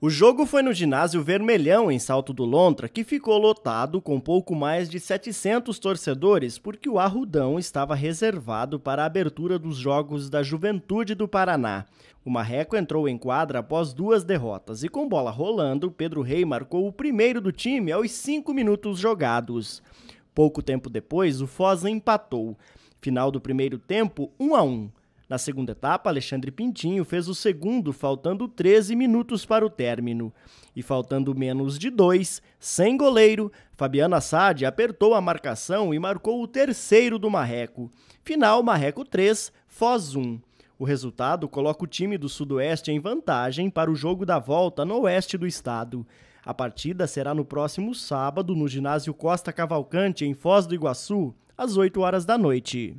O jogo foi no ginásio Vermelhão, em Salto do Lontra, que ficou lotado com pouco mais de 700 torcedores, porque o Arrudão estava reservado para a abertura dos Jogos da Juventude do Paraná. O Marreco entrou em quadra após duas derrotas e, com bola rolando, Pedro Rei marcou o primeiro do time aos cinco minutos jogados. Pouco tempo depois, o Foz empatou. Final do primeiro tempo, 1 um a 1. Um. Na segunda etapa, Alexandre Pintinho fez o segundo, faltando 13 minutos para o término. E faltando menos de dois, sem goleiro, Fabiana Sade apertou a marcação e marcou o terceiro do Marreco. Final Marreco 3, Foz 1. O resultado coloca o time do Sudoeste em vantagem para o jogo da volta no oeste do estado. A partida será no próximo sábado no ginásio Costa Cavalcante, em Foz do Iguaçu, às 8 horas da noite.